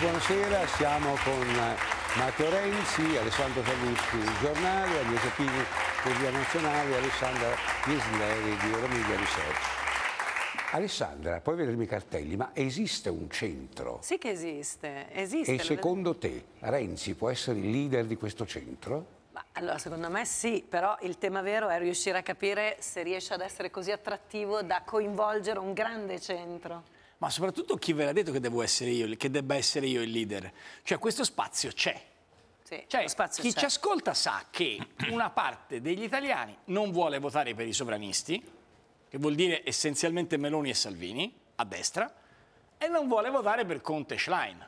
buonasera, siamo con eh, Matteo Renzi, Alessandro Ferrucci, giornale, Agnese Pini, di Nazionale, Alessandra Ghisleri di Euromedia Research. Alessandra, puoi vedermi i cartelli, ma esiste un centro? Sì che esiste, esiste. E secondo te Renzi può essere il leader di questo centro? Allora, secondo me sì, però il tema vero è riuscire a capire se riesce ad essere così attrattivo da coinvolgere un grande centro ma soprattutto chi ve l'ha detto che, io, che debba essere io il leader? Cioè questo spazio c'è. Sì, cioè, chi ci ascolta sa che una parte degli italiani non vuole votare per i sovranisti, che vuol dire essenzialmente Meloni e Salvini, a destra, e non vuole votare per Conte e Schlein.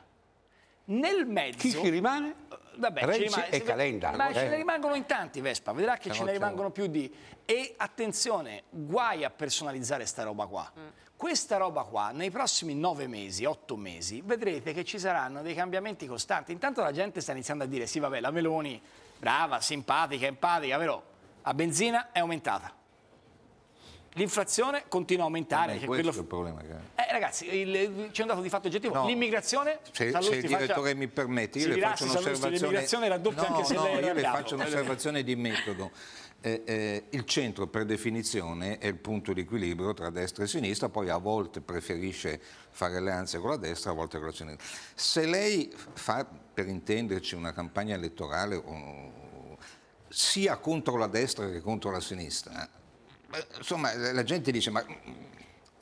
Nel mezzo... Chi eh, ci rimane? Vabbè, Renzi rimane, e Calenda. Ma eh. ce ne eh. rimangono in tanti, Vespa. Vedrà che ce ne rimangono più di... E attenzione, guai a personalizzare sta roba qua. Mm. Questa roba qua, nei prossimi nove mesi, otto mesi, vedrete che ci saranno dei cambiamenti costanti. Intanto la gente sta iniziando a dire, sì vabbè, la Meloni, brava, simpatica, empatica, però la benzina è aumentata. L'inflazione continua a aumentare. Eh beh, quello... è il problema. Che... Eh, ragazzi, il... Eh, c'è un dato di fatto oggettivo. No. L'immigrazione... Se, se, il direttore faccia... mi permette, io le faccio un'osservazione... L'immigrazione raddoppia no, anche se no, lei Io le faccio un'osservazione di metodo. Eh, eh, il centro per definizione è il punto di equilibrio tra destra e sinistra, poi a volte preferisce fare alleanze con la destra, a volte con la sinistra. Se lei fa, per intenderci, una campagna elettorale sia contro la destra che contro la sinistra, insomma, la gente dice, ma... Mm,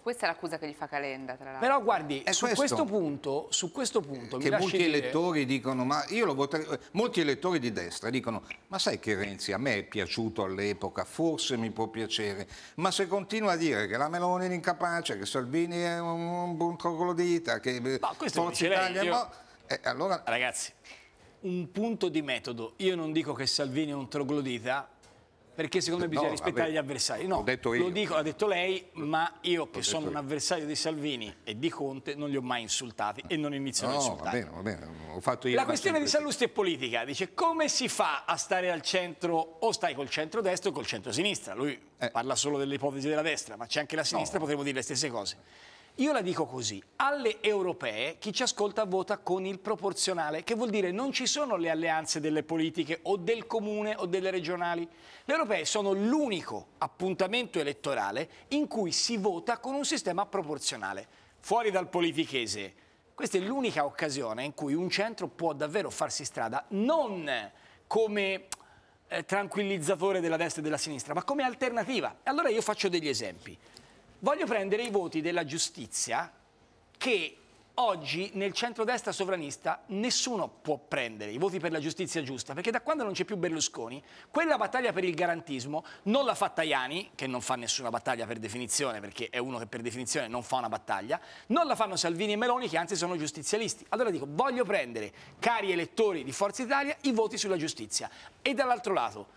Questa è l'accusa che gli fa Calenda, tra l'altro. Però guardi, su questo. Questo punto, su questo, punto, Che molti dire... elettori dicono, ma io lo voterei... Molti elettori di destra dicono, ma sai che Renzi a me è piaciuto all'epoca, forse mi può piacere, ma se continua a dire che la Meloni è incapace, che Salvini è un, buon troglodita, che no, Forza Italia... Io... Ma... eh, allora... Ragazzi, un punto di metodo. Io non dico che Salvini è un troglodita, perché secondo me bisogna no, rispettare vabbè, gli avversari. No, lo dico, l'ha detto lei, ma io che sono io. un avversario di Salvini e di Conte non li ho mai insultati e non inizio no, a insultare. No, va bene, va bene, ho fatto io. La questione di Sallusti è politica, dice come si fa a stare al centro o stai col centro-destra o col centro-sinistra? Lui eh. parla solo delle ipotesi della destra, ma c'è anche la sinistra, no. potremmo dire le stesse cose. Io la dico così, alle europee chi ci ascolta vota con il proporzionale, che vuol dire non ci sono le alleanze delle politiche o del comune o delle regionali. Le europee sono l'unico appuntamento elettorale in cui si vota con un sistema proporzionale, fuori dal politichese. Questa è l'unica occasione in cui un centro può davvero farsi strada, non come eh, tranquillizzatore della destra e della sinistra, ma come alternativa. Allora io faccio degli esempi. Voglio prendere i voti della giustizia che oggi nel centrodestra sovranista nessuno può prendere i voti per la giustizia giusta, perché da quando non c'è più Berlusconi, quella battaglia per il garantismo non l'ha fatta Iani, che non fa nessuna battaglia per definizione, perché è uno che per definizione non fa una battaglia, non la fanno Salvini e Meloni, che anzi sono giustizialisti. Allora dico, voglio prendere, cari elettori di Forza Italia, i voti sulla giustizia. E dall'altro lato,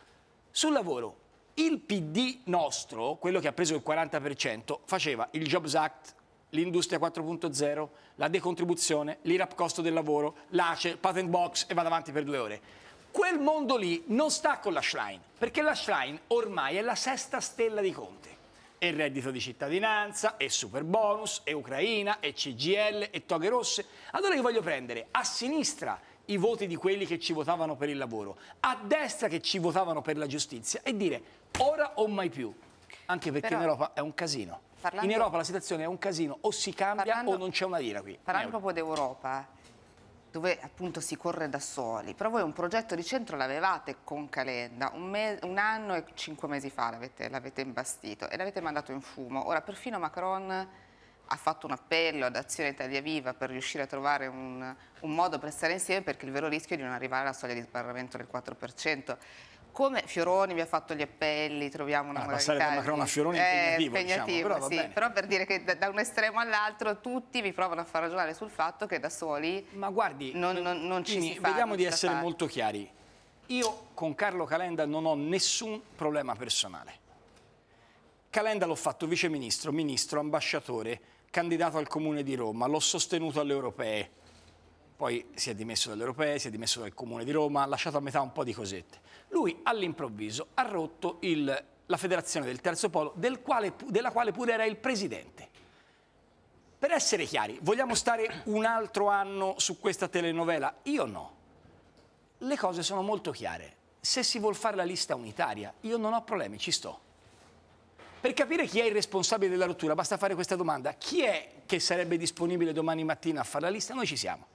sul lavoro, il PD nostro, quello che ha preso il 40%, faceva il Jobs Act, l'industria 4.0, la decontribuzione, l'IRAP costo del lavoro, l'ACE, patent box e vado avanti per due ore. Quel mondo lì non sta con la Schlein, perché la Schlein ormai è la sesta stella di Conte. E reddito di cittadinanza, e super bonus, e Ucraina, e CGL, e toghe rosse. Allora io voglio prendere a sinistra i voti di quelli che ci votavano per il lavoro, a destra che ci votavano per la giustizia e dire ora o mai più, anche perché Però... in Europa è un casino. Parlando... In Europa la situazione è un casino, o si cambia parlando... o non c'è una lira qui. Parlando proprio d'Europa, dove appunto si corre da soli, però voi un progetto di centro l'avevate con Calenda, un, un, anno e cinque mesi fa l'avete imbastito e l'avete mandato in fumo. Ora perfino Macron ha fatto un appello ad Azione Italia Viva per riuscire a trovare un, un modo per stare insieme perché il vero rischio è di non arrivare alla soglia di sbarramento del 4% come Fioroni vi ha fatto gli appelli, troviamo una ah, modalità... Passare da Macron a Fioroni è eh, diciamo, impegnativo, impegnativo diciamo, però, sì. però, per dire che da, da, un estremo all'altro tutti vi provano a far ragionare sul fatto che da soli Ma guardi, non, eh, non, non ci quindi, si fa, Vediamo di essere fare. molto chiari. Io con Carlo Calenda non ho nessun problema personale. Calenda l'ho fatto viceministro, ministro, ambasciatore, candidato al Comune di Roma, l'ho sostenuto alle europee, poi si è dimesso dalle europee, si è dimesso dal Comune di Roma, ha lasciato a metà un po' di cosette. Lui all'improvviso ha rotto il, la federazione del terzo polo, del quale, della quale pure era il presidente. Per essere chiari, vogliamo stare un altro anno su questa telenovela? Io no. Le cose sono molto chiare. Se si vuol fare la lista unitaria, io non ho problemi, ci sto. Per capire chi è il responsabile della rottura basta fare questa domanda. Chi è che sarebbe disponibile domani mattina a fare la lista? Noi ci siamo.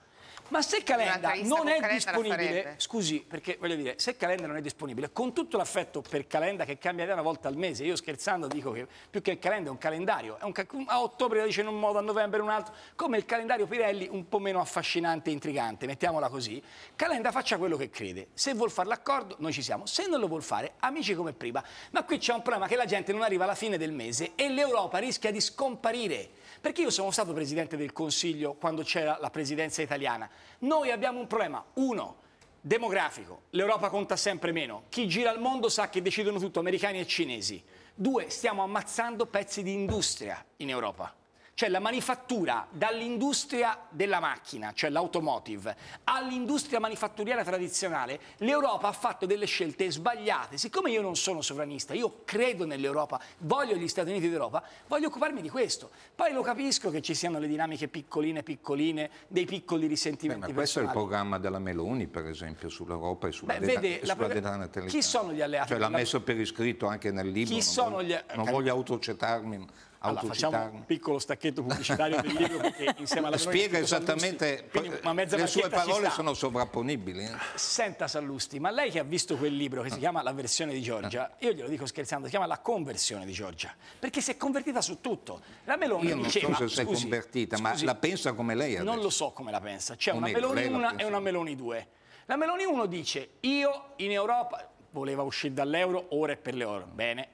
Ma se Calenda non è disponibile, scusi, perché voglio dire, se Calenda non è disponibile, con tutto l'affetto per Calenda che cambia idea una volta al mese, io scherzando dico che più che Calenda è un calendario, è un, a ottobre la dice in un modo, a novembre un altro, come il calendario Pirelli un po' meno affascinante e intrigante, mettiamola così, Calenda faccia quello che crede, se vuol fare l'accordo noi ci siamo, se non lo vuol fare, amici come prima, ma qui c'è un problema che la gente non arriva alla fine del mese e l'Europa rischia di scomparire perché io sono stato presidente del Consiglio quando c'era la presidenza italiana. Noi abbiamo un problema, uno, demografico, l'Europa conta sempre meno, chi gira al mondo sa che decidono tutto americani e cinesi. Due, stiamo ammazzando pezzi di industria in Europa cioè la manifattura dall'industria della macchina, cioè l'automotive, all'industria manifatturiera tradizionale, l'Europa ha fatto delle scelte sbagliate. Siccome io non sono sovranista, io credo nell'Europa, voglio gli Stati Uniti d'Europa, voglio occuparmi di questo. Poi lo capisco che ci siano le dinamiche piccoline piccoline, dei piccoli risentimenti Beh, ma questo personali. è il programma della Meloni, per esempio, sull'Europa e sulla, Beh, vede, sulla Chi sono gli alleati? Cioè l'ha messo per iscritto anche nel libro. Chi non sono voglio, gli... Non voglio autocetarmi, allora, facciamo un piccolo stacchetto pubblicitario del libro perché insieme alla Spiega esattamente, Quindi, le sue parole sono sovrapponibili. Eh? Senta Sallusti, ma lei che ha visto quel libro che si ah. chiama La versione di Giorgia, ah. io glielo dico scherzando, si chiama La conversione di Giorgia, perché si è convertita su tutto. La Meloni io non diceva, so se si è convertita, scusi, ma la pensa come lei adesso. Non lo so come la pensa, c'è una Meloni 1 e una Meloni 2. La Meloni 1 dice, io in Europa voleva uscire dall'euro, ora è per l'euro, bene,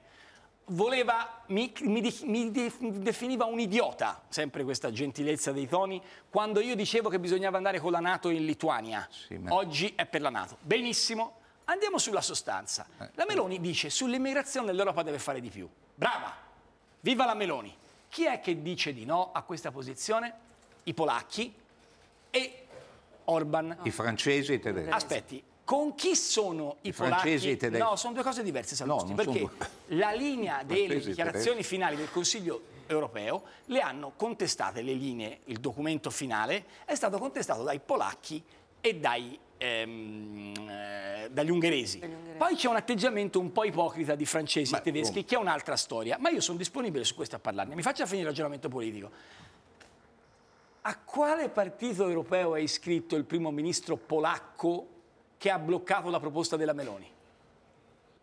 voleva, mi, mi, mi, definiva un idiota, sempre questa gentilezza dei toni, quando io dicevo che bisognava andare con la Nato in Lituania. Sì, ma... Oggi è per la Nato. Benissimo, andiamo sulla sostanza. Eh, la Meloni dice sull'immigrazione l'Europa deve fare di più. Brava! Viva la Meloni! Chi è che dice di no a questa posizione? I polacchi e Orban. I francesi e i tedeschi. Aspetti, con chi sono i, i polacchi? No, sono due cose diverse, Sallusti, no, perché sono... la linea delle dichiarazioni finali del Consiglio europeo le hanno contestate le linee, il documento finale è stato contestato dai polacchi e dai, ehm, eh, dagli ungheresi. Poi c'è un atteggiamento un po' ipocrita di francesi Ma, e tedeschi um. che è un'altra storia, ma io sono disponibile su questo a parlarne. Mi faccia finire il ragionamento politico. A quale partito europeo è iscritto il primo ministro polacco che ha bloccato la proposta della Meloni.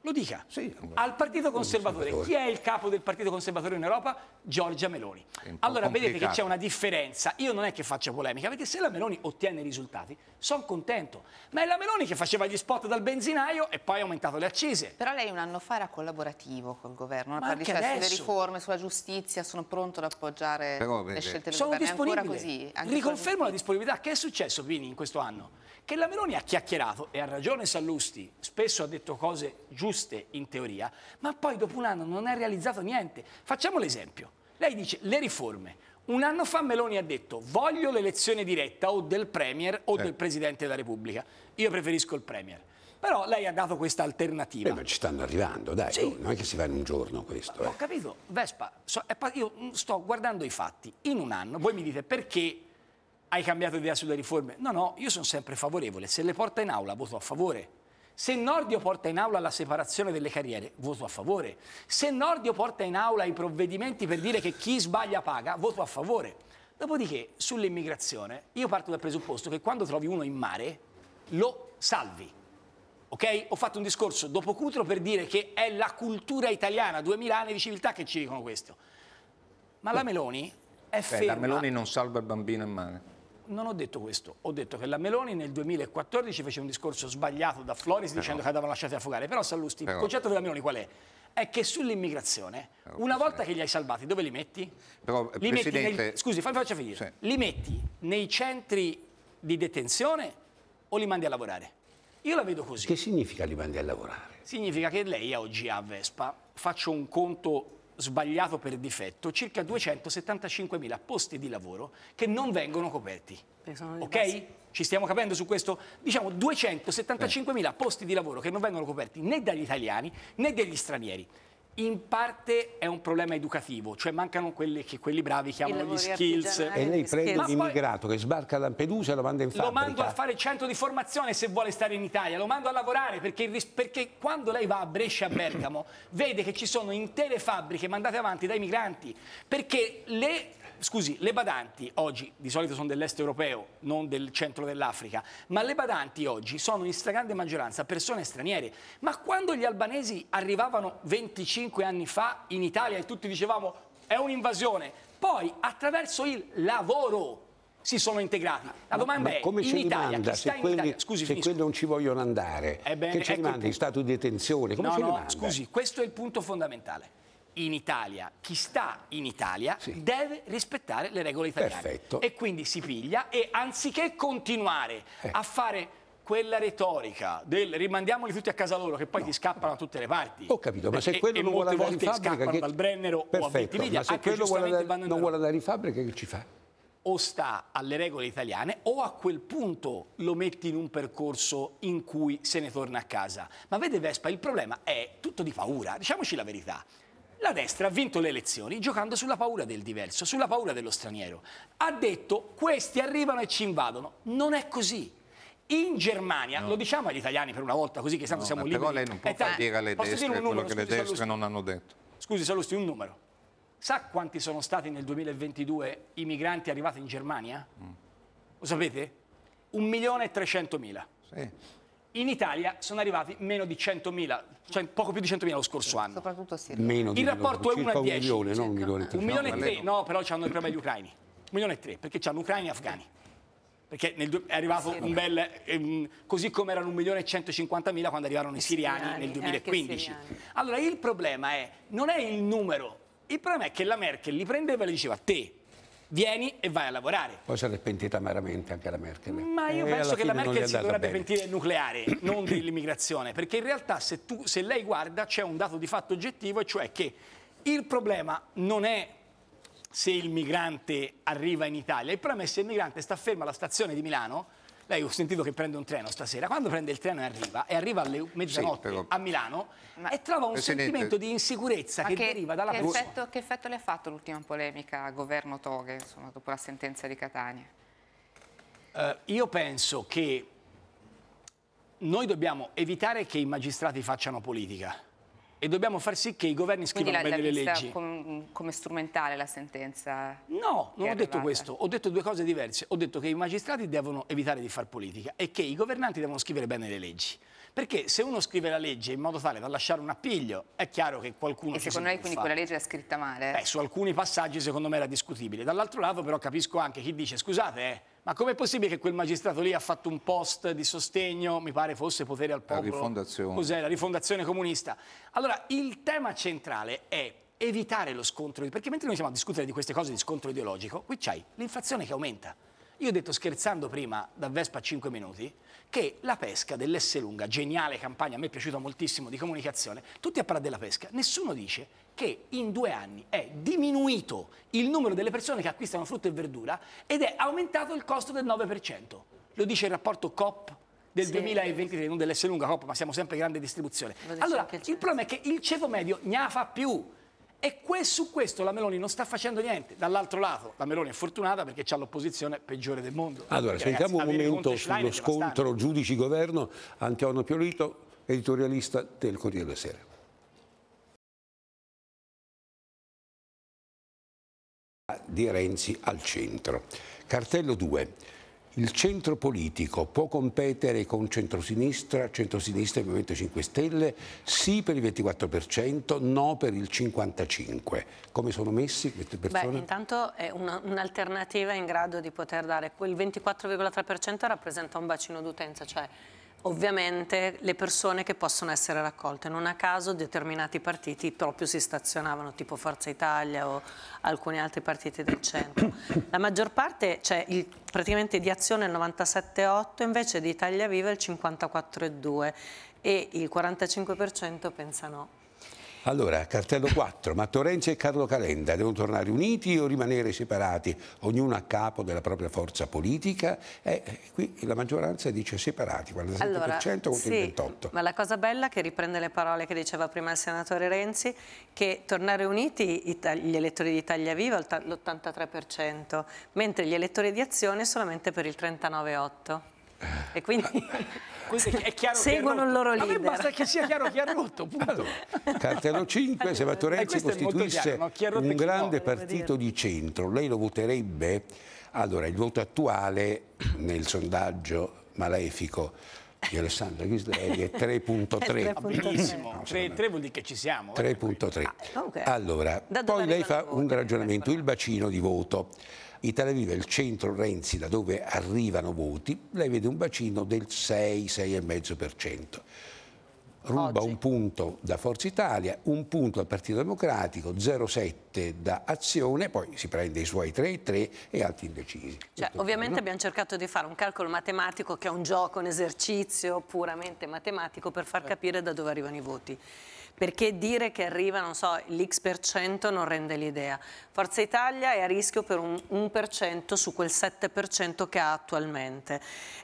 Lo dica. Sì, al Partito Conservatore. Chi è il capo del Partito Conservatore in Europa? Giorgia Meloni. Allora complicato. vedete che c'è una differenza. Io non è che faccio polemica, perché se la Meloni ottiene risultati, sono contento. Ma è la Meloni che faceva gli spot dal benzinaio e poi ha aumentato le accise. Però lei un anno fa era collaborativo col governo, per discutere sulle riforme, sulla giustizia, sono pronto ad appoggiare Però, le scelte del sono governo. Sono disponibile. Così, Riconfermo la disponibilità. Che è successo, Vini, in questo anno? Che la Meloni ha chiacchierato, e ha ragione Sallusti, spesso ha detto cose giuste giuste in teoria, ma poi dopo un anno non ha realizzato niente. Facciamo l'esempio. Lei dice le riforme. Un anno fa Meloni ha detto voglio l'elezione diretta o del Premier o eh. del Presidente della Repubblica. Io preferisco il Premier. Però lei ha dato questa alternativa. Beh, ma ci stanno arrivando, dai, sì. non è che si va in un giorno questo. Ma, eh. Ho capito, Vespa, so, è, io sto guardando i fatti. In un anno, voi mi dite perché hai cambiato idea sulle riforme? No, no, io sono sempre favorevole. Se le porta in aula voto a favore se Nordio porta in aula la separazione delle carriere, voto a favore. Se Nordio porta in aula i provvedimenti per dire che chi sbaglia paga, voto a favore. Dopodiché, sull'immigrazione, io parto dal presupposto che quando trovi uno in mare, lo salvi. Ok? Ho fatto un discorso dopo Cutro per dire che è la cultura italiana, 2000 anni di civiltà che ci dicono questo. Ma la Meloni è Beh, La Meloni non salva il bambino in mare non ho detto questo, ho detto che la Meloni nel 2014 fece un discorso sbagliato da Floris però. dicendo che andavano lasciati affogare, però Sallusti, però. il concetto della Meloni qual è? È che sull'immigrazione, una volta che li hai salvati, dove li metti? Però, li metti nel... Scusi, fammi faccia finire. Sì. Li metti nei centri di detenzione o li mandi a lavorare? Io la vedo così. Che significa li mandi a lavorare? Significa che lei oggi a Vespa, faccio un conto sbagliato per difetto, circa 275.000 posti di lavoro che non vengono coperti. Ok? Ci stiamo capendo su questo? Diciamo 275.000 eh. posti di lavoro che non vengono coperti né dagli italiani né dagli stranieri in parte è un problema educativo, cioè mancano quelli, che, quelli bravi chiamano gli skills. E lei prende un immigrato che sbarca a Lampedusa e lo manda in fabbrica. Lo mando a fare il centro di formazione se vuole stare in Italia, lo mando a lavorare perché, perché quando lei va a Brescia, a Bergamo, vede che ci sono intere fabbriche mandate avanti dai migranti perché le scusi, le badanti oggi di solito sono dell'est europeo, non del centro dell'Africa, ma le badanti oggi sono in stragrande maggioranza persone straniere. Ma quando gli albanesi arrivavano 25 anni fa in Italia e tutti dicevamo è un'invasione, poi attraverso il lavoro si sono integrati. La domanda ma è, come in Italia, rimanda, se, in Italia? Scusi, se quelli, non ci vogliono andare, eh che ci ecco in stato di detenzione? Come no, no, rimanda? scusi, questo è il punto fondamentale in Italia, chi sta in Italia sì. deve rispettare le regole italiane. Perfetto. E quindi si piglia e anziché continuare eh. a fare quella retorica del rimandiamoli tutti a casa loro che poi no. ti scappano da tutte le parti. Ho capito, ma se e, quello e non vuole andare in fabbrica che... dal Brennero Perfetto, o a Ventimiglia, ma se quello vuole andare, non andare... vuole andare in fabbrica che ci fa? O sta alle regole italiane o a quel punto lo metti in un percorso in cui se ne torna a casa. Ma vede Vespa, il problema è tutto di paura, diciamoci la verità. La destra ha vinto le elezioni giocando sulla paura del diverso, sulla paura dello straniero. Ha detto questi arrivano e ci invadono. Non è così. In Germania, no. lo diciamo agli italiani per una volta, così che tanto no, siamo liberi. Però lei non eh, può eh, far dire alle destre dire numero, quello che scusi, le destre non hanno detto. Scusi, Salusti, un numero. Sa quanti sono stati nel 2022 i migranti arrivati in Germania? Mm. Lo sapete? Un milione 1.300.000. Sì. In Italia sono arrivati meno di 100.000, cioè poco più di 100.000 lo scorso anno. Soprattutto sì. Meno il rapporto è 1 a 10. Un milione, non un milione e tre. Un milione e tre, no, però hanno il problema gli ucraini. Un milione e tre, perché hanno ucraini e afghani. Perché nel, è arrivato sì, un bel... Ehm, così come erano un milione e 150.000 quando arrivarono i siriani, siriani nel 2015. Allora il problema è, non è il numero, il problema è che la Merkel li prendeva e le diceva te vieni e vai a lavorare. Poi si è pentita amaramente anche la Merkel. Ma io e eh, penso che la Merkel si dovrebbe bene. pentire del nucleare, non dell'immigrazione, perché in realtà se, tu, se lei guarda c'è un dato di fatto oggettivo, e cioè che il problema non è se il migrante arriva in Italia, il problema è se il migrante sta fermo alla stazione di Milano lei ho sentito che prende un treno stasera. Quando prende il treno e arriva, e arriva alle mezzanotte sì, a Milano Ma... e trova un Presidente... sentimento di insicurezza che, che, deriva dalla che Effetto, che effetto le ha fatto l'ultima polemica a governo Toghe, insomma, dopo la sentenza di Catania? Uh, io penso che noi dobbiamo evitare che i magistrati facciano politica e dobbiamo far sì che i governi scrivano la, bene la le leggi. Com, come strumentale la sentenza? No, non ho detto questo, ho detto due cose diverse. Ho detto che i magistrati devono evitare di fare politica e che i governanti devono scrivere bene le leggi. Perché se uno scrive la legge in modo tale da lasciare un appiglio, è chiaro che qualcuno... E secondo lei quindi quella legge è scritta male? Eh. Beh, su alcuni passaggi secondo me era discutibile. Dall'altro lato però capisco anche chi dice scusate, eh, ma com'è possibile che quel magistrato lì ha fatto un post di sostegno, mi pare fosse potere al popolo? La rifondazione. Cos'è? La rifondazione comunista. Allora, il tema centrale è evitare lo scontro, perché mentre noi siamo a discutere di queste cose di scontro ideologico, qui c'hai l'inflazione che aumenta. Io ho detto scherzando prima, da Vespa a 5 minuti, che la pesca dell'S lunga, geniale campagna, a me è piaciuta moltissimo di comunicazione, tutti a parlare della pesca, nessuno dice che in due anni è diminuito il numero delle persone che acquistano frutta e verdura ed è aumentato il costo del 9%. Lo dice il rapporto COP del sì. 2023, non dell'S lunga COP, ma siamo sempre grande distribuzione. Allora, il problema è che il ceto medio ne fa più e que su questo la Meloni non sta facendo niente. Dall'altro lato, la Meloni è fortunata perché ha l'opposizione peggiore del mondo. Allora, perché, sentiamo ragazzi, un momento sullo scontro giudici-governo. Antonio Piolito, editorialista del Corriere della Sera. di Renzi al centro. Cartello 2 il centro politico può competere con centrosinistra, centrosinistra e Movimento 5 Stelle? Sì per il 24%, no per il 55%. Come sono messi queste persone? Beh, intanto è un'alternativa un in grado di poter dare quel 24,3% rappresenta un bacino d'utenza, cioè ovviamente le persone che possono essere raccolte. Non a caso determinati partiti proprio si stazionavano, tipo Forza Italia o alcuni altri partiti del centro. La maggior parte, cioè il, praticamente di Azione il 97,8, invece di Italia Viva il 54,2 e il 45% pensano allora, cartello 4, ma Torrenze e Carlo Calenda devono tornare uniti o rimanere separati, ognuno a capo della propria forza politica? Eh, qui la maggioranza dice separati, 47% allora, contro sì, il 28%. Ma la cosa bella che riprende le parole che diceva prima il senatore Renzi, che tornare uniti gli elettori di Italia Viva l'83%, mentre gli elettori di Azione solamente per il 39,8%. E quindi... è chiaro seguono il loro leader. A me basta che sia chiaro chi punto. Cartellone 5, eh, se Matteo Renzi costituisse eh, chiaro, un grande partito di centro, lei lo voterebbe? Allora, il voto attuale nel sondaggio malefico di Alessandro Ghisleri è 3.3. Ah, 3, vuol dire che ci siamo. 3.3. Eh. Ah, allora, poi lei fa un ragionamento, il bacino di voto. Italia Viva è il centro Renzi da dove arrivano voti, lei vede un bacino del 6-6,5%. Ruba Oggi. un punto da Forza Italia, un punto dal Partito Democratico, 0,7 da Azione, poi si prende i suoi 3,3 e altri indecisi. Cioè, ovviamente abbiamo cercato di fare un calcolo matematico che è un gioco, un esercizio puramente matematico per far certo. capire da dove arrivano i voti perché dire che arriva, non so, l'X per cento non rende l'idea. Forza Italia è a rischio per un 1% su quel 7% che ha attualmente.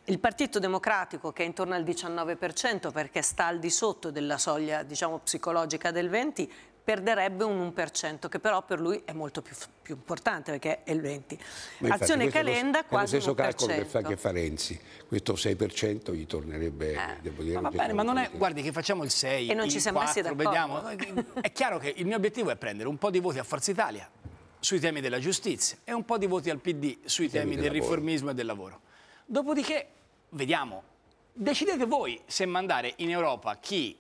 Il Partito Democratico che è intorno al 19% perché sta al di sotto della soglia diciamo, psicologica del 20% perderebbe un 1%, che però per lui è molto più, più importante perché è il 20%. Infatti, Azione Calenda lo, quasi un 1%. È lo stesso calcolo che fa, che fa, Renzi, questo 6% gli tornerebbe, eh, devo dire. Ma va bene, ma non è, guardi che facciamo il 6, E non ci siamo 4, messi d'accordo. Vediamo. è chiaro che il mio obiettivo è prendere un po' di voti a Forza Italia sui temi della giustizia e un po' di voti al PD sui temi, temi del, del riformismo e del lavoro. Dopodiché, vediamo, decidete voi se mandare in Europa chi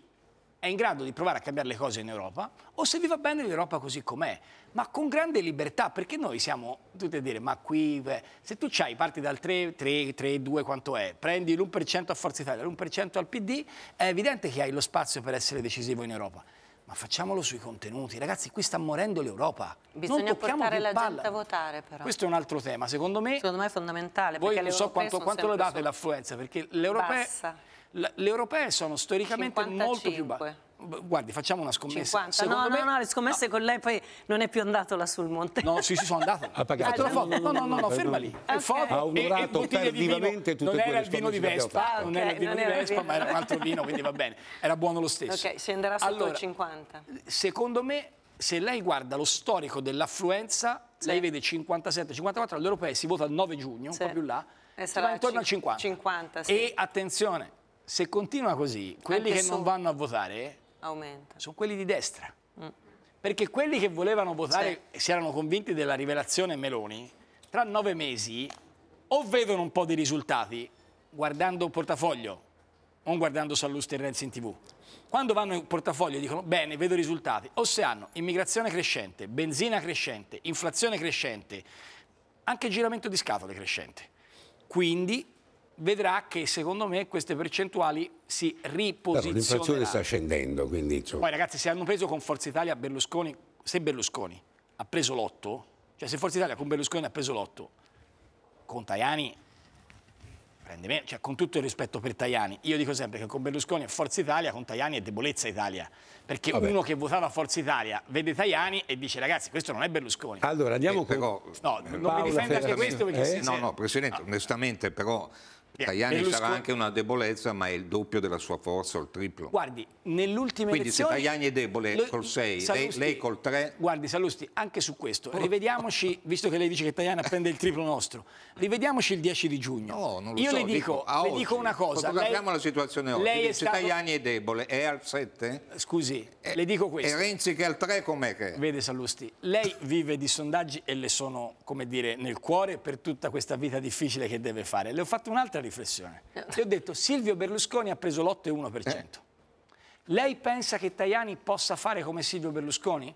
è in grado di provare a cambiare le cose in Europa o se vi va bene l'Europa così com'è, ma con grande libertà, perché noi siamo tutti a dire, ma qui, se tu c'hai, parti dal 3, 3, 3, 2, quanto è, prendi l'1% a Forza Italia, l'1% al PD, è evidente che hai lo spazio per essere decisivo in Europa ma facciamolo sui contenuti. Ragazzi, qui sta morendo l'Europa. Bisogna portare la palla. gente a votare, però. Questo è un altro tema, secondo me. Secondo me è fondamentale. Voi non so quanto, quanto lo date su... l'affluenza, perché l'Europa è le europee sono storicamente 55. molto più basse. Guardi, facciamo una scommessa. 50. No, me... no, no, le scommesse no. con lei poi non è più andato là sul monte. No, sì, sì, sono andato. Ha pagato. Ah, no, no, no, no, no, ferma lì. Okay. Foto ha onorato e, tardivamente tutte non era il vino di Vespa, ah, okay. non era il vino era di Vespa, vino. ma era un altro vino, quindi va bene. Era buono lo stesso. Ok, andrà sotto allora, 50. Secondo me, se lei guarda lo storico dell'affluenza, sì. lei vede 57, 54, all'Europea si vota il 9 giugno, sì. un po' più là, e sarà intorno al 50. 50 sì. E attenzione, se continua così, quelli Anche che non vanno a votare aumenta. sono quelli di destra. Mm. Perché quelli che volevano votare e sì. si erano convinti della rivelazione Meloni, tra nove mesi o vedono un po' di risultati guardando il portafoglio, non guardando Sallusti e Renzi in tv. Quando vanno in portafoglio dicono bene, vedo risultati, o se hanno immigrazione crescente, benzina crescente, inflazione crescente, anche giramento di scatole crescente. Quindi vedrà che secondo me queste percentuali si riposizioneranno. L'inflazione sta scendendo, quindi... Insomma. Poi ragazzi, se hanno preso con Forza Italia Berlusconi, se Berlusconi ha preso l'otto, cioè se Forza Italia con Berlusconi ha preso l'otto, con Tajani prende meno, cioè con tutto il rispetto per Tajani, io dico sempre che con Berlusconi è Forza Italia, con Tajani è debolezza Italia, perché Vabbè. uno che votava Forza Italia vede Tajani e dice ragazzi questo non è Berlusconi. Allora andiamo eh, però... No, non mi difenda anche questo perché... Eh? Se... No, no, Presidente, ah. onestamente però Tajani Berlusconi... sarà anche una debolezza, ma è il doppio della sua forza o il triplo. Guardi, nell'ultima Quindi se Tajani è debole lo... col 6, lei, lei, col 3... Guardi, Salusti, anche su questo, rivediamoci, visto che lei dice che Tajani prende il triplo nostro, rivediamoci il 10 di giugno. No, non lo Io so, le dico, dico, le dico una cosa. Fotografiamo lei, la situazione oggi. Lei dice, stato... Tajani è debole, è al 7? Scusi, è, eh, le dico questo. E Renzi che è al 3 com'è che è? Vede Salusti, lei vive di sondaggi e le sono, come dire, nel cuore per tutta questa vita difficile che deve fare. Le ho fatto un'altra riflessione. Ti ho detto, Silvio Berlusconi ha preso l'8,1%. Eh. Lei pensa che Tajani possa fare come Silvio Berlusconi?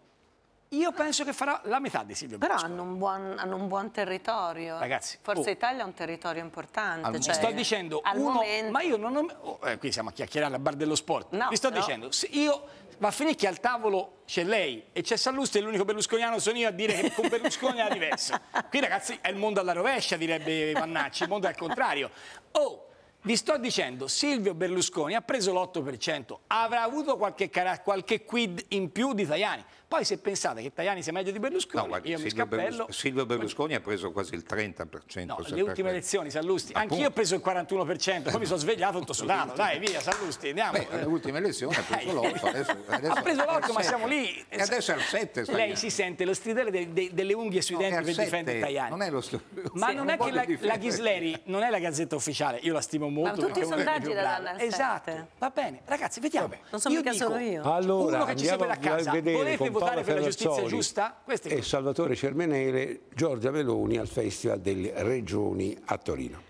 Io penso che farà la metà di Silvio Però Berlusconi. Però hanno un buon, hanno un buon territorio. Ragazzi, Forza oh, Italia è un territorio importante. Al, cioè, sto dicendo, uno, momento... ma io non ho... Oh, eh, qui siamo a chiacchierare al bar dello sport. No, Vi sto no. dicendo, io va a finire che al tavolo c'è lei e c'è Sallusti e l'unico berlusconiano sono io a dire che con Berlusconi era diverso. Qui ragazzi è il mondo alla rovescia, direbbe Vannacci, il mondo è al contrario. Oh, vi sto dicendo, Silvio Berlusconi ha preso l'8%, avrà avuto qualche, qualche quid in più di Tajani. Poi se pensate che Tajani sia meglio di Berlusconi, no, guarda, io Silvio mi scappello. Berlusconi, Silvio Berlusconi ha preso quasi il 30%. No, le ultime elezioni, Sallusti, anch'io ho preso il 41%, poi mi sono svegliato tutto sudato, dai via Sallusti, andiamo. Beh, le ultime elezioni ha preso l'8, adesso, adesso ha preso l'8 ma siamo lì. E adesso è al 7. Lei si sente lo stridere de, de, delle unghie sui no, denti per 7. difendere Tajani. Non è lo stridere. Ma sì, non, non, è che la, la, Ghisleri non è la gazzetta ufficiale, io la stimo molto. Ma tutti i sondaggi la danno Esatto, va bene. Ragazzi, vediamo. Non sono mica solo io. Allora, uno che ci segue da casa, volete votare per la giustizia giusta? Questi e Salvatore Cermenele, Giorgia Meloni al Festival delle Regioni a Torino.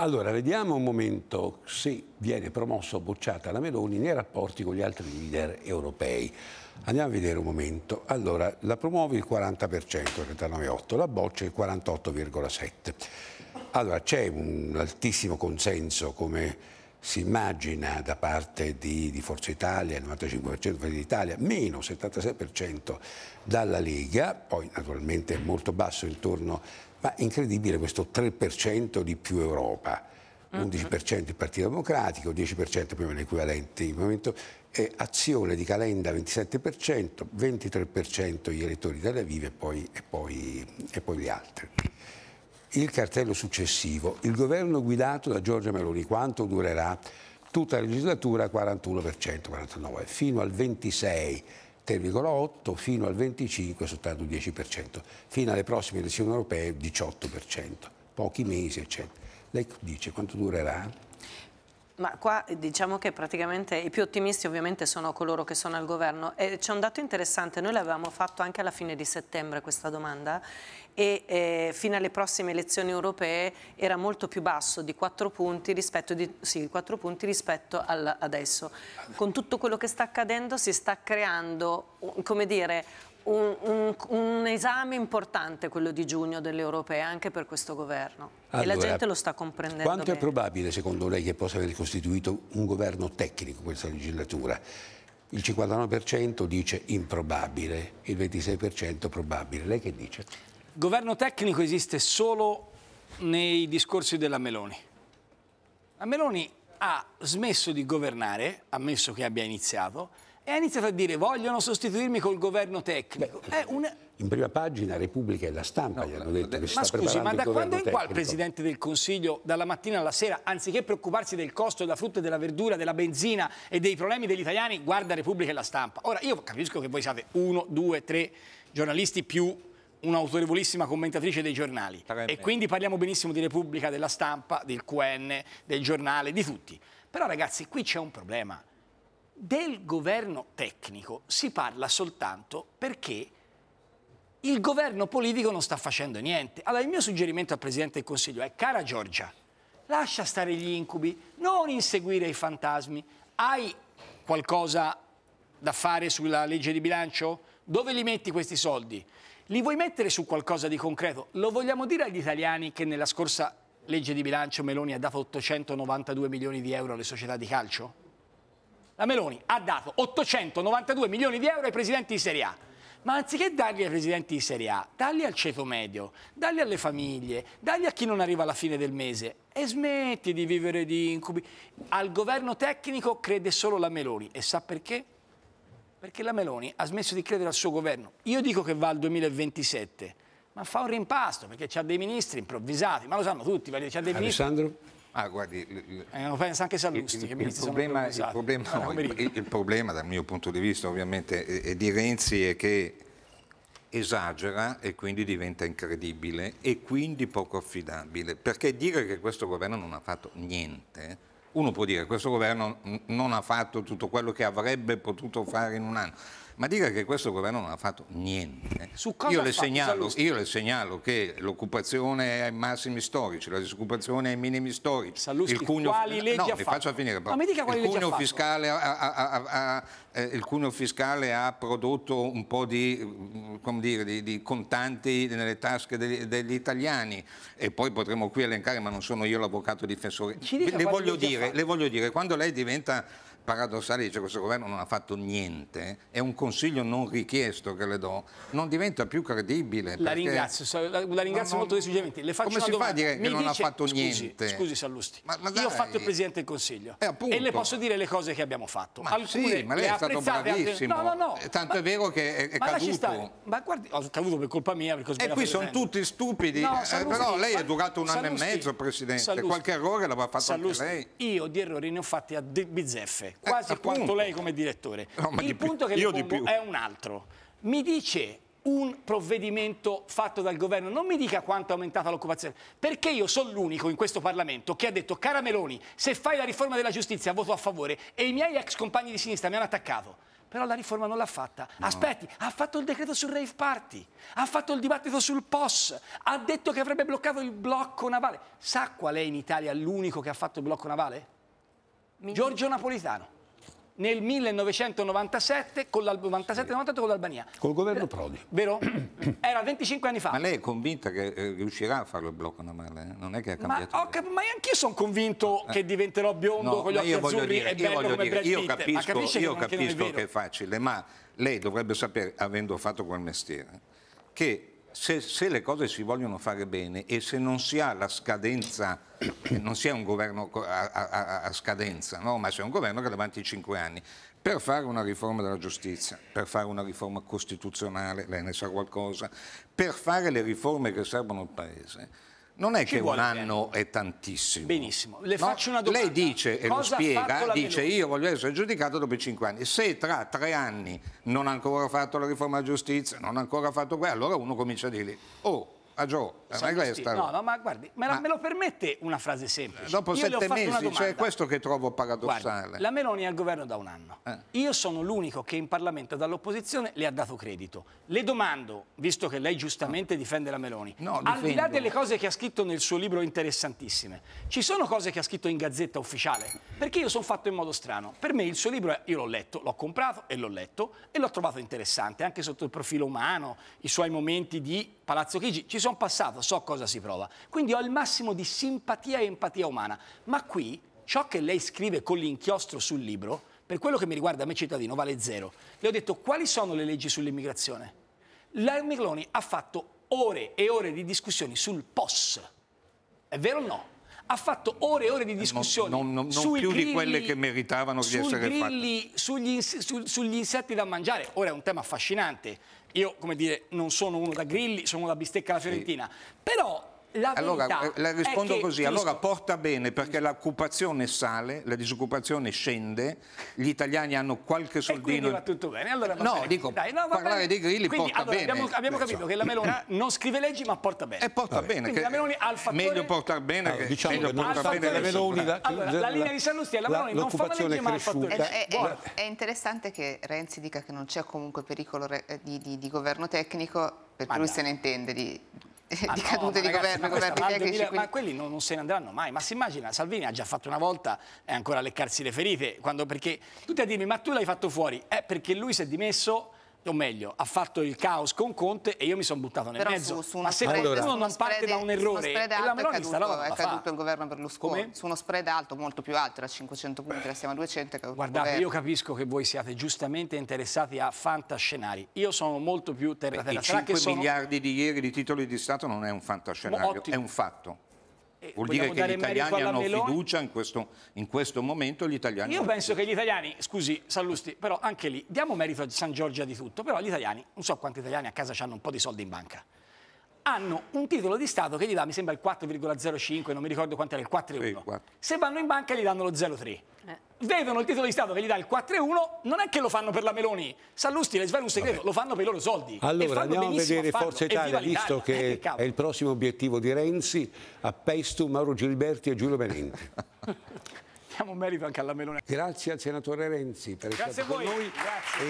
Allora, vediamo un momento se viene promossa o bocciata la Meloni nei rapporti con gli altri leader europei. Andiamo a vedere un momento. Allora, la promuove il 40%, 39,8, la boccia il 48,7. Allora, c'è un altissimo consenso come si immagina da parte di, di Forza Italia, il 95% dell'Italia, meno 76% dalla Lega, poi naturalmente molto basso intorno, ma incredibile questo 3% di più Europa. 11% mm-hmm. il Partito Democratico, 10% più o meno in momento, e Azione di Calenda 27%, 23% gli elettori della Vive e poi, e poi, e poi gli altri. Il cartello successivo, il governo guidato da Giorgia Meloni, quanto durerà? Tutta la legislatura 41%, 49%, fino al 26%. fino al 25 soltanto 10%, fino alle prossime elezioni europee 18%, pochi mesi eccetera. Lei dice quanto durerà? Ma qua diciamo che praticamente i più ottimisti ovviamente sono coloro che sono al governo. C'è un dato interessante, noi l'avevamo fatto anche alla fine di settembre questa domanda e eh, fino alle prossime elezioni europee era molto più basso di 4 punti rispetto, di, sì, 4 punti rispetto al, adesso. Con tutto quello che sta accadendo si sta creando come dire, un, un, un, esame importante quello di giugno dell'Europea anche per questo governo allora, e la gente lo sta comprendendo Quanto bene. è probabile secondo lei che possa aver costituito un governo tecnico questa legislatura? Il 59% dice improbabile, il 26% probabile. Lei che dice? governo tecnico esiste solo nei discorsi della Meloni. La Meloni ha smesso di governare, ammesso che abbia iniziato, e ha iniziato a dire vogliono sostituirmi col governo tecnico. Beh, un... In prima pagina Repubblica e la stampa no, gli hanno detto che si ma sta scusi, ma da quando è qua il Presidente del Consiglio, dalla mattina alla sera, anziché preoccuparsi del costo della frutta, e della verdura, della benzina e dei problemi degli italiani, guarda Repubblica e la stampa? Ora, io capisco che voi siate uno, due, tre giornalisti più un'autorevolissima commentatrice dei giornali e quindi parliamo benissimo di Repubblica, della stampa, del QN, del giornale, di tutti. Però ragazzi, qui c'è un problema. Del governo tecnico si parla soltanto perché il governo politico non sta facendo niente. Allora il mio suggerimento al Presidente del Consiglio è, cara Giorgia, lascia stare gli incubi, non inseguire i fantasmi. Hai qualcosa da fare sulla legge di bilancio? Dove li metti questi soldi? Li vuoi mettere su qualcosa di concreto? Lo vogliamo dire agli italiani che nella scorsa legge di bilancio Meloni ha dato 892 milioni di euro alle società di calcio? La Meloni ha dato 892 milioni di euro ai presidenti di Serie A. Ma anziché darli ai presidenti di Serie A, darli al ceto medio, darli alle famiglie, darli a chi non arriva alla fine del mese. E smetti di vivere di incubi. Al governo tecnico crede solo la Meloni. E sa perché? Perché la Meloni ha smesso di credere al suo governo. Io dico che va al 2027, ma fa un rimpasto perché c'ha dei ministri improvvisati, ma lo sanno tutti, c'ha dei Alessandro? ministri... Ah, guardi, eh, pensa anche Sallusti. Il, il, problema, il, problema, no, il, problema, dal mio punto di vista, ovviamente, è, è di Renzi è che esagera e quindi diventa incredibile e quindi poco affidabile. Perché dire che questo governo non ha fatto niente uno può dire che questo governo non ha fatto tutto quello che avrebbe potuto fare in un anno ma dica che questo governo non ha fatto niente. Io le, segnalo, io, le segnalo, che l'occupazione è ai massimi storici, la disoccupazione è ai minimi storici. Sallusti, il cugno, quali leggi no, ha faccio finire. Ma mi dica quali leggi cugno, fiscale ha, ha, ha, eh, il cugno fiscale ha prodotto un po' di, mm, dire, di, di contanti nelle tasche degli, degli, italiani e poi potremo qui elencare, ma non sono io l'avvocato difensore. Le voglio, dire, le voglio dire, quando lei diventa paradossale dice questo governo non ha fatto niente, è un consiglio non richiesto che le do, non diventa più credibile. La ringrazio, la, ringrazio non, molto decisamente. Le faccio come si domanda. fa a dire Mi che non ha fatto scusi, niente? Scusi Sallusti, ma, ma io ho fatto il Presidente del Consiglio eh, e le posso dire le cose che abbiamo fatto. Ma Alcune sì, ma lei è stato bravissimo. No, no, no. Eh, tanto ma, è vero che è, è caduto. Ma guardi, ho caduto per colpa mia. Per e qui sono tutti stupidi, no, eh, Sallusti, eh, però lei è durato un anno Sallusti, e mezzo Presidente, Sallusti, qualche errore l'aveva fatto anche lei. Io di errori ne ho fatti a bizzeffe eh, quasi eh, quanto lei come direttore. No, Il di punto più. che io pongo è un altro. Mi dice un provvedimento fatto dal governo, non mi dica quanto è aumentata l'occupazione, perché io sono l'unico in questo Parlamento che ha detto cara Meloni, se fai la riforma della giustizia voto a favore e i miei ex compagni di sinistra mi hanno attaccato però la riforma non l'ha fatta. No. Aspetti, ha fatto il decreto sul rave party, ha fatto il dibattito sul POS, ha detto che avrebbe bloccato il blocco navale. Sa qual è in Italia l'unico che ha fatto il blocco navale? Giorgio Napolitano nel 1997 con l'97-98 con l'Albania. Col governo eh, Prodi. Vero? Era 25 anni fa. Ma lei è convinta che eh, riuscirà a farlo il blocco navale? Eh? Non è che ha cambiato. Ma, cap ma anch'io sono convinto eh. che diventerò biondo no, con gli occhi azzurri dire, e bello io come dire, io capisco, capisce io che, capisco che è facile, ma lei dovrebbe sapere, avendo fatto quel mestiere, che se, se, le cose si vogliono fare bene e se non si ha la scadenza, non si è un governo a, a, a scadenza, no? ma si è un governo che ha davanti i cinque anni, per fare una riforma della giustizia, per fare una riforma costituzionale, lei ne sa qualcosa, per fare le riforme che servono al Paese, non è Ci che un anno è tantissimo. Benissimo. Le no? faccio una domanda. Lei dice, e lo spiega, dice io voglio essere giudicato dopo cinque anni. Se tra tre anni non ha ancora fatto la riforma della giustizia, non ha ancora fatto quello, allora uno comincia a dire, oh, ma Gio, ma questa... No, no, ma guardi, me, la, ma... me, lo permette una frase semplice? Dopo Io sette mesi, cioè questo che trovo paradossale. Guardi, la Meloni è al governo da un anno. Eh. Io sono l'unico che in Parlamento dall'opposizione le ha dato credito. Le domando, visto che lei giustamente difende la Meloni, no, al di là delle cose che ha scritto nel suo libro interessantissime, ci sono cose che ha scritto in Gazzetta Ufficiale? Perché io sono fatto in modo strano. Per me il suo libro, è... io l'ho letto, l'ho comprato e l'ho letto e l'ho trovato interessante, anche sotto il profilo umano, i suoi momenti di Palazzo Chigi. Ci sono sono passato, so cosa si prova. Quindi ho il massimo di simpatia e empatia umana. Ma qui ciò che lei scrive con l'inchiostro sul libro, per quello che mi riguarda a me cittadino, vale zero. Le ho detto quali sono le leggi sull'immigrazione. La Merloni ha fatto ore e ore di discussioni sul POS. È vero o no? ha fatto ore e ore di eh, discussioni. Non, non, non più grilli, di quelle che meritavano di essere grilli, fatte. Sugli, su, sugli insetti da mangiare. Ora è un tema affascinante. Io, come dire, non sono uno da grilli, sono una bistecca alla fiorentina. Sì. Però la allora, eh, la rispondo così, allora porta bene perché l'occupazione sale, la disoccupazione scende, gli italiani hanno qualche soldino. E va tutto bene. Allora no, bene. dico, Dai, no, parlare bene. dei grilli quindi, porta allora, bene. Abbiamo, abbiamo capito che la Meloni non scrive leggi ma porta bene. E porta Vabbè. bene. Che, la Meloni ha il fattore... Meglio portare bene che diciamo meglio che bene la Meloni. La, allora, la, la linea di Sallusti è la Meloni non fa la legge ma ha il fattore... È, è, è, interessante che Renzi dica che non c'è comunque pericolo eh, di, di, di governo tecnico perché lui se ne intende di eh, ah di no, cadute di ragazzi, governo, governi tecnici. 2000, quindi... Ma quelli non, non, se ne andranno mai. Ma si immagina, Salvini ha già fatto una volta e ancora a leccarsi le ferite. Quando, perché tutti a dirmi, ma tu l'hai fatto fuori? È eh, perché lui si è dimesso o meglio, ha fatto il caos con Conte e io mi sono buttato nel Però mezzo. Su, su ma se qualcuno uno non parte da un errore, e la è caduto, è caduto il governo Berlusconi. Come? Su uno spread alto, molto più alto, da 500 punti, la siamo a 200. Guardate, io capisco che voi siate giustamente interessati a fantascenari. Io sono molto più terra terra. 5 miliardi sono... di ieri di titoli di Stato non è un fantascenario, è un fatto. Vuol dire che gli italiani hanno Meloni? fiducia in questo, in questo, momento, gli italiani... Io penso fiducia. che gli italiani, scusi Sallusti, però anche lì, diamo merito a San Giorgia di tutto, però gli italiani, non so quanti italiani a casa hanno un po' di soldi in banca hanno un titolo di Stato che gli dà, mi sembra, il 4,05, non mi ricordo quanto era, il 4,1. Se vanno in banca gli danno lo 0,3. Eh. Vedono il titolo di Stato che gli dà il 4,1, non è che lo fanno per la Meloni, Sallusti le svela un segreto, Vabbè. lo fanno per i loro soldi. Allora andiamo a vedere a Forza Italia, visto che eh, è il prossimo obiettivo di Renzi, a Pesto, Mauro Gilberti e Giulio Benenti. Diamo un merito anche alla Meloni. Grazie al senatore Renzi per essere stato voi. con noi. Grazie.